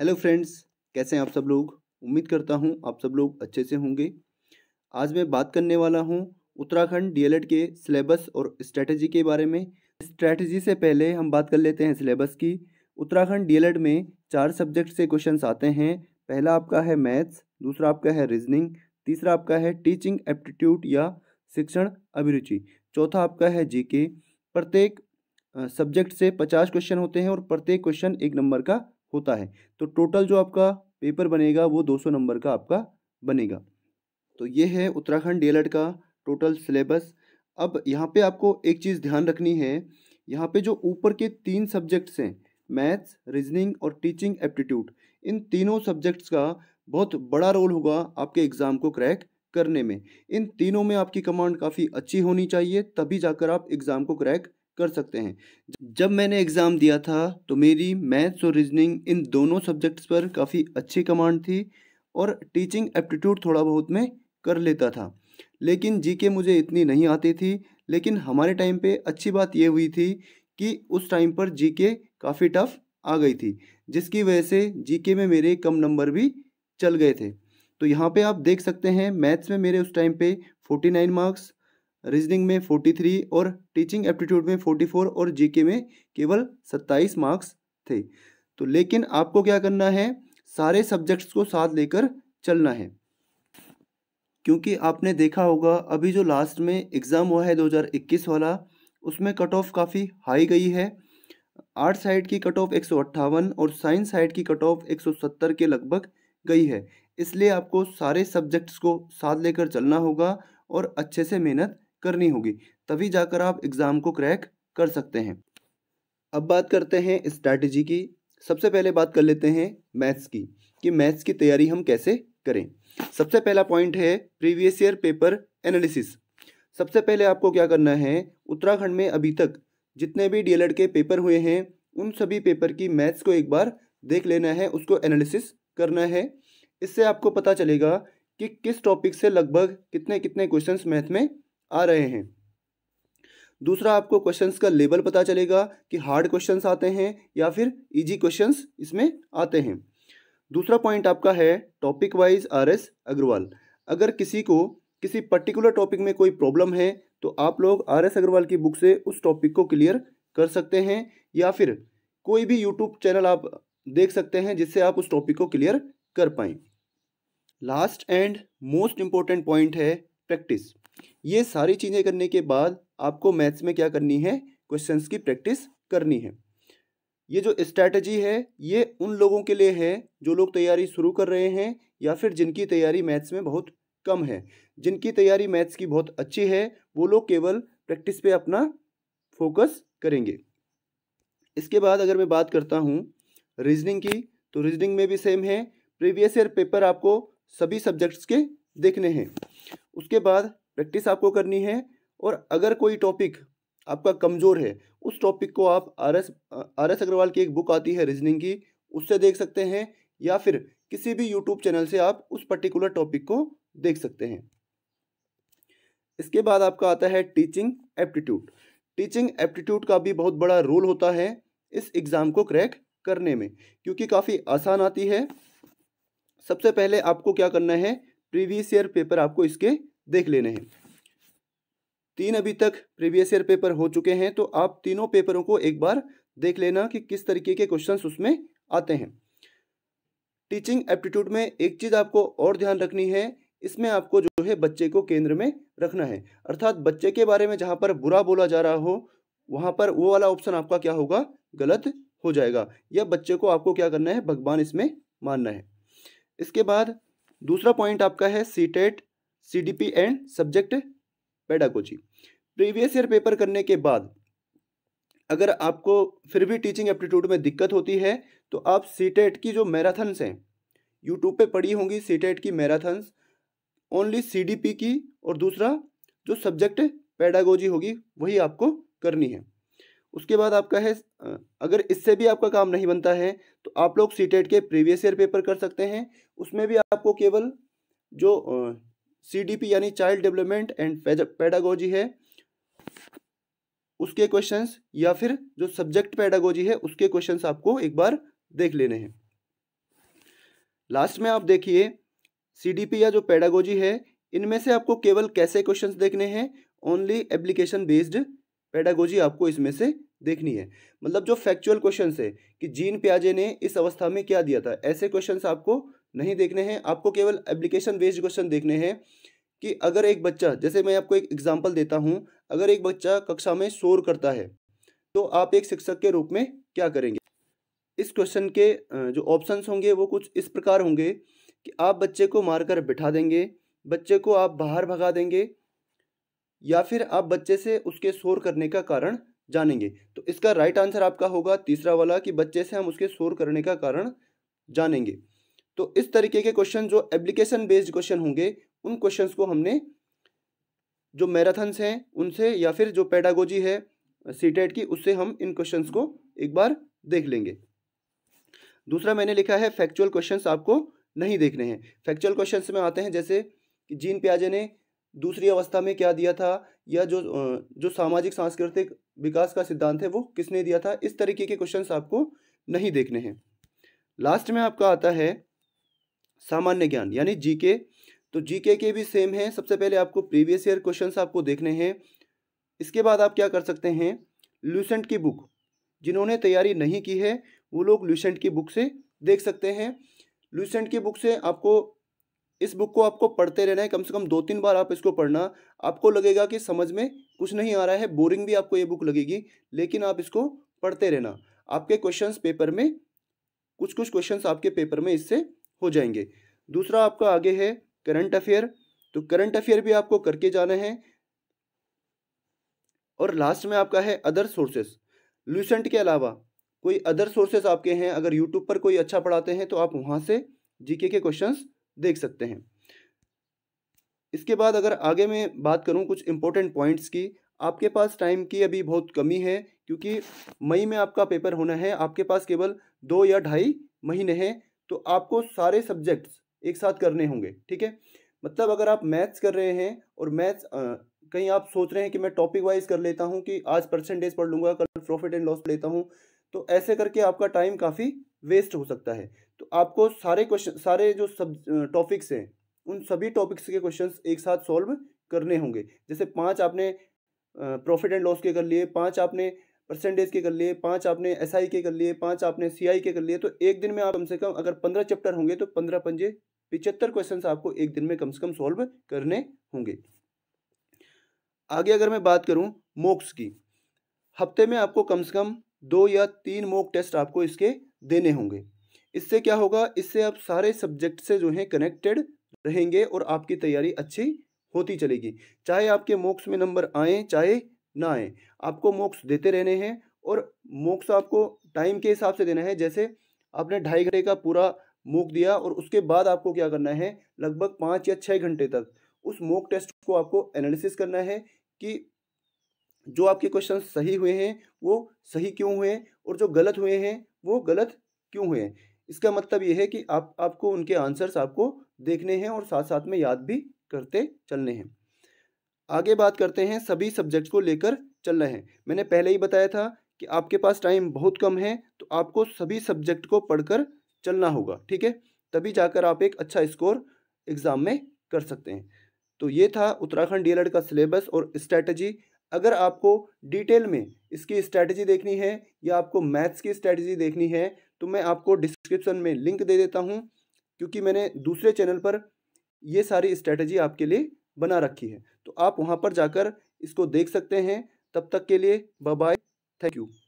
hello friends कैसे हैं आप सब लोग उम्मीद करता हूं आप सब लोग अच्छे से होंगे आज मैं बात करने वाला हूं उत्तराखंड डीएलएड के सिलेबस और स्ट्रेटजी के बारे में स्ट्रेटजी से पहले हम बात कर लेते हैं सिलेबस की उत्तराखंड डीएलएड में चार सब्जेक्ट से क्वेश्चन आते हैं पहला आपका है मैथ्स दूसरा आपका है रीजनिंग तीसरा आपका है टीचिंग एप्टीट्यूड या शिक्षण अभिरुचि चौथा आपका है जी प्रत्येक सब्जेक्ट से पचास क्वेश्चन होते हैं और प्रत्येक क्वेश्चन एक नंबर का होता है तो टोटल जो आपका पेपर बनेगा वो 200 नंबर का आपका बनेगा तो ये है उत्तराखंड डीएलएड का टोटल सिलेबस अब यहाँ पे आपको एक चीज़ ध्यान रखनी है यहाँ पे जो ऊपर के तीन सब्जेक्ट्स हैं मैथ्स रीजनिंग और टीचिंग एप्टीट्यूड इन तीनों सब्जेक्ट्स का बहुत बड़ा रोल होगा आपके एग्ज़ाम को क्रैक करने में इन तीनों में आपकी कमांड काफ़ी अच्छी होनी चाहिए तभी जाकर आप एग्ज़ाम को क्रैक कर सकते हैं जब मैंने एग्ज़ाम दिया था तो मेरी मैथ्स और रीजनिंग इन दोनों सब्जेक्ट्स पर काफ़ी अच्छी कमांड थी और टीचिंग एप्टीट्यूड थोड़ा बहुत मैं कर लेता था लेकिन जीके मुझे इतनी नहीं आती थी लेकिन हमारे टाइम पे अच्छी बात ये हुई थी कि उस टाइम पर जीके काफ़ी टफ आ गई थी जिसकी वजह से जीके में मेरे कम नंबर भी चल गए थे तो यहाँ पे आप देख सकते हैं मैथ्स में मेरे उस टाइम पे फोर्टी नाइन मार्क्स रीजनिंग में फोर्टी थ्री और टीचिंग एप्टीट्यूड में फोर्टी फोर और जीके में केवल सत्ताईस मार्क्स थे तो लेकिन आपको क्या करना है सारे सब्जेक्ट्स को साथ लेकर चलना है क्योंकि आपने देखा होगा अभी जो लास्ट में एग्ज़ाम हुआ है 2021 वाला उसमें कट ऑफ काफ़ी हाई गई है आर्ट साइड की कट ऑफ एक और साइंस साइड की कट ऑफ सत्तर के लगभग गई है इसलिए आपको सारे सब्जेक्ट्स को साथ लेकर चलना होगा और अच्छे से मेहनत करनी होगी तभी जाकर आप एग्ज़ाम को क्रैक कर सकते हैं अब बात करते हैं स्ट्रैटेजी की सबसे पहले बात कर लेते हैं मैथ्स की कि मैथ्स की तैयारी हम कैसे करें सबसे पहला पॉइंट है प्रीवियस ईयर पेपर एनालिसिस सबसे पहले आपको क्या करना है उत्तराखंड में अभी तक जितने भी डी के पेपर हुए हैं उन सभी पेपर की मैथ्स को एक बार देख लेना है उसको एनालिसिस करना है इससे आपको पता चलेगा कि किस टॉपिक से लगभग कितने कितने क्वेश्चंस मैथ में आ रहे हैं दूसरा आपको क्वेश्चंस का लेबल पता चलेगा कि हार्ड क्वेश्चंस आते हैं या फिर इजी क्वेश्चंस इसमें आते हैं दूसरा पॉइंट आपका है topic wise R S Agarwal अगर किसी को किसी पर्टिकुलर टॉपिक में कोई प्रॉब्लम है तो आप लोग आर एस अग्रवाल की बुक से उस टॉपिक को क्लियर कर सकते हैं या फिर कोई भी यूट्यूब चैनल आप देख सकते हैं जिससे आप उस टॉपिक को क्लियर कर पाएँ last and most important point है प्रैक्टिस ये सारी चीज़ें करने के बाद आपको मैथ्स में क्या करनी है क्वेश्चन की प्रैक्टिस करनी है ये जो स्ट्रैटेजी है ये उन लोगों के लिए है जो लोग तैयारी शुरू कर रहे हैं या फिर जिनकी तैयारी मैथ्स में बहुत कम है जिनकी तैयारी मैथ्स की बहुत अच्छी है वो लोग केवल प्रैक्टिस पे अपना फोकस करेंगे इसके बाद अगर मैं बात करता हूँ रीजनिंग की तो रीजनिंग में भी सेम है प्रीवियस ईयर पेपर आपको सभी सब्जेक्ट्स के देखने हैं उसके बाद प्रैक्टिस आपको करनी है और अगर कोई टॉपिक आपका कमज़ोर है उस टॉपिक को आप R S R S Agarwal की एक बुक आती है रीजनिंग की उससे देख सकते हैं या फिर किसी भी यूट्यूब चैनल से आप उस पर्टिकुलर टॉपिक को देख सकते हैं इसके बाद आपका आता है टीचिंग एप्टीट्यूड टीचिंग एप्टीट्यूड का भी बहुत बड़ा रोल होता है इस एग्ज़ाम को क्रैक करने में क्योंकि काफ़ी आसान आती है सबसे पहले आपको क्या करना है प्रीवियस ईयर पेपर आपको इसके देख लेने हैं तीन अभी तक प्रीवियस ईयर पेपर हो चुके हैं तो आप तीनों पेपरों को एक बार देख लेना कि किस तरीके के क्वेश्चन उसमें आते हैं टीचिंग एप्टीट्यूड में एक चीज़ आपको और ध्यान रखनी है इसमें आपको जो है बच्चे को केंद्र में रखना है अर्थात बच्चे के बारे में जहां पर बुरा बोला जा रहा हो वहां पर वो वाला ऑप्शन आपका क्या होगा गलत हो जाएगा या बच्चे को आपको क्या करना है भगवान इसमें मानना है इसके बाद दूसरा पॉइंट आपका है CTET CDP and subject pedagogy previous year paper करने के बाद अगर आपको फिर भी टीचिंग एप्टीट्यूड में दिक्कत होती है तो आप सीटेट e की जो मैराथन्स हैं यूट्यूब पे पड़ी होंगी सीटेट e की मैराथन्स ओनली सीडीपी की और दूसरा जो सब्जेक्ट पेडागोजी होगी वही आपको करनी है उसके बाद आपका है अगर इससे भी आपका काम नहीं बनता है तो आप लोग सीटेट e के प्रीवियस ईयर पेपर कर सकते हैं उसमें भी आपको केवल जो सीडीपी यानी चाइल्ड डेवलपमेंट एंड पैडागोजी है उसके क्वेश्चंस या फिर जो सब्जेक्ट पैडागोजी है उसके क्वेश्चंस आपको एक बार देख लेने हैं लास्ट में आप देखिए सीडीपी या जो पैडागोजी है इनमें से आपको केवल कैसे क्वेश्चन देखने हैं ओनली एप्लीकेशन बेस्ड पैडागोजी आपको इसमें से देखनी है मतलब जो फैक्चुअल क्वेश्चन है कि जीन प्याजे ने इस अवस्था में क्या दिया था ऐसे क्वेश्चन आपको नहीं देखने हैं आपको केवल एप्लीकेशन बेस्ड क्वेश्चन देखने हैं कि अगर एक बच्चा जैसे मैं आपको एक एग्जाम्पल देता हूँ अगर एक बच्चा कक्षा में शोर करता है तो आप एक शिक्षक के रूप में क्या करेंगे इस क्वेश्चन के जो ऑप्शंस होंगे वो कुछ इस प्रकार होंगे कि आप बच्चे को मारकर बिठा देंगे बच्चे को आप बाहर भगा देंगे या फिर आप बच्चे से उसके शोर करने का कारण जानेंगे तो इसका राइट आंसर आपका होगा तीसरा वाला कि बच्चे से हम उसके शोर करने का कारण जानेंगे तो इस तरीके के क्वेश्चन जो एप्लीकेशन बेस्ड क्वेश्चन होंगे उन क्वेश्चंस को हमने जो मैराथन्स हैं उनसे या फिर जो पैडागोजी है सीटेट e की उससे हम इन क्वेश्चंस को एक बार देख लेंगे दूसरा मैंने लिखा है फैक्चुअल क्वेश्चंस आपको नहीं देखने हैं फैक्चुअल क्वेश्चन में आते हैं जैसे कि जीन प्याजे ने दूसरी अवस्था में क्या दिया था या जो जो सामाजिक सांस्कृतिक विकास का सिद्धांत है वो किसने दिया था इस तरीके के क्वेश्चन आपको नहीं देखने हैं लास्ट में आपका आता है सामान्य ज्ञान यानी जीके तो जीके के भी सेम है सबसे पहले आपको प्रीवियस ईयर क्वेश्चन आपको देखने हैं इसके बाद आप क्या कर सकते हैं लूसेंट की बुक जिन्होंने तैयारी नहीं की है वो लोग लूसेंट की बुक से देख सकते हैं लूसेंट की बुक से आपको इस बुक को आपको पढ़ते रहना है कम से कम दो तीन बार आप इसको पढ़ना आपको लगेगा कि समझ में कुछ नहीं आ रहा है बोरिंग भी आपको ये बुक लगेगी लेकिन आप इसको पढ़ते रहना आपके क्वेश्चंस पेपर में कुछ कुछ क्वेश्चंस आपके पेपर में इससे हो जाएंगे दूसरा आपका आगे है करंट अफेयर तो करंट अफेयर भी आपको करके जाना है और लास्ट में आपका है अदर सोर्सेस लूसेंट के अलावा कोई अदर सोर्सेस आपके हैं अगर यूट्यूब पर कोई अच्छा पढ़ाते हैं तो आप वहां से जीके के क्वेश्चंस देख सकते हैं इसके बाद अगर आगे मैं बात करूं कुछ इंपॉर्टेंट पॉइंट्स की आपके पास टाइम की अभी बहुत कमी है क्योंकि मई में आपका पेपर होना है आपके पास केवल दो या ढाई महीने हैं तो आपको सारे सब्जेक्ट्स एक साथ करने होंगे ठीक है मतलब अगर आप मैथ्स कर रहे हैं और मैथ्स कहीं आप सोच रहे हैं कि मैं टॉपिक वाइज कर लेता हूँ कि आज परसेंटेज पढ़ लूँगा कल प्रॉफिट एंड लॉस लेता हूँ तो ऐसे करके आपका टाइम काफ़ी वेस्ट हो सकता है तो आपको सारे क्वेश्चन सारे जो सब टॉपिक्स हैं उन सभी टॉपिक्स के क्वेश्चन एक साथ सॉल्व करने होंगे जैसे पाँच आपने प्रॉफिट एंड लॉस के कर लिए पाँच आपने परसेंटेज के कर लिए पाँच आपने एस आई के कर लिए पाँच आपने सी के कर लिए तो एक दिन में आप कम से कम अगर पंद्रह चैप्टर होंगे तो पंद्रह पंजे पिचहत्तर क्वेश्चन आपको एक दिन में कम से कम सॉल्व करने होंगे आगे अगर मैं बात करूं मोक्स की हफ्ते में आपको कम से कम दो या तीन मोक टेस्ट आपको इसके देने होंगे इससे क्या होगा इससे आप सारे सब्जेक्ट से जो है कनेक्टेड रहेंगे और आपकी तैयारी अच्छी होती चलेगी चाहे आपके मोक्स में नंबर आए चाहे ना आए आपको मोक्स देते रहने हैं और मोक्स आपको टाइम के हिसाब से देना है जैसे आपने ढाई घंटे का पूरा मोक दिया और उसके बाद आपको क्या करना है लगभग पाँच या छः घंटे तक उस मोक टेस्ट को आपको एनालिसिस करना है कि जो आपके क्वेश्चन सही हुए हैं वो सही क्यों हुए और जो गलत हुए हैं वो गलत क्यों हुए इसका मतलब ये है कि आप आपको उनके आंसर्स आपको देखने हैं और साथ साथ में याद भी करते चलने हैं आगे बात करते हैं सभी सब्जेक्ट को लेकर चल रहे हैं मैंने पहले ही बताया था कि आपके पास टाइम बहुत कम है तो आपको सभी सब्जेक्ट को पढ़कर चलना होगा ठीक है तभी जाकर आप एक अच्छा स्कोर एग्ज़ाम में कर सकते हैं तो ये था उत्तराखंड डीएलएड e का सिलेबस और स्ट्रैटेजी अगर आपको डिटेल में इसकी स्ट्रैटेजी देखनी है या आपको मैथ्स की स्ट्रैटेजी देखनी है तो मैं आपको डिस्क्रिप्शन में लिंक दे देता हूँ क्योंकि मैंने दूसरे चैनल पर ये सारी स्ट्रैटेजी आपके लिए बना रखी है तो आप वहाँ पर जाकर इसको देख सकते हैं तब तक के लिए बाय थैंक यू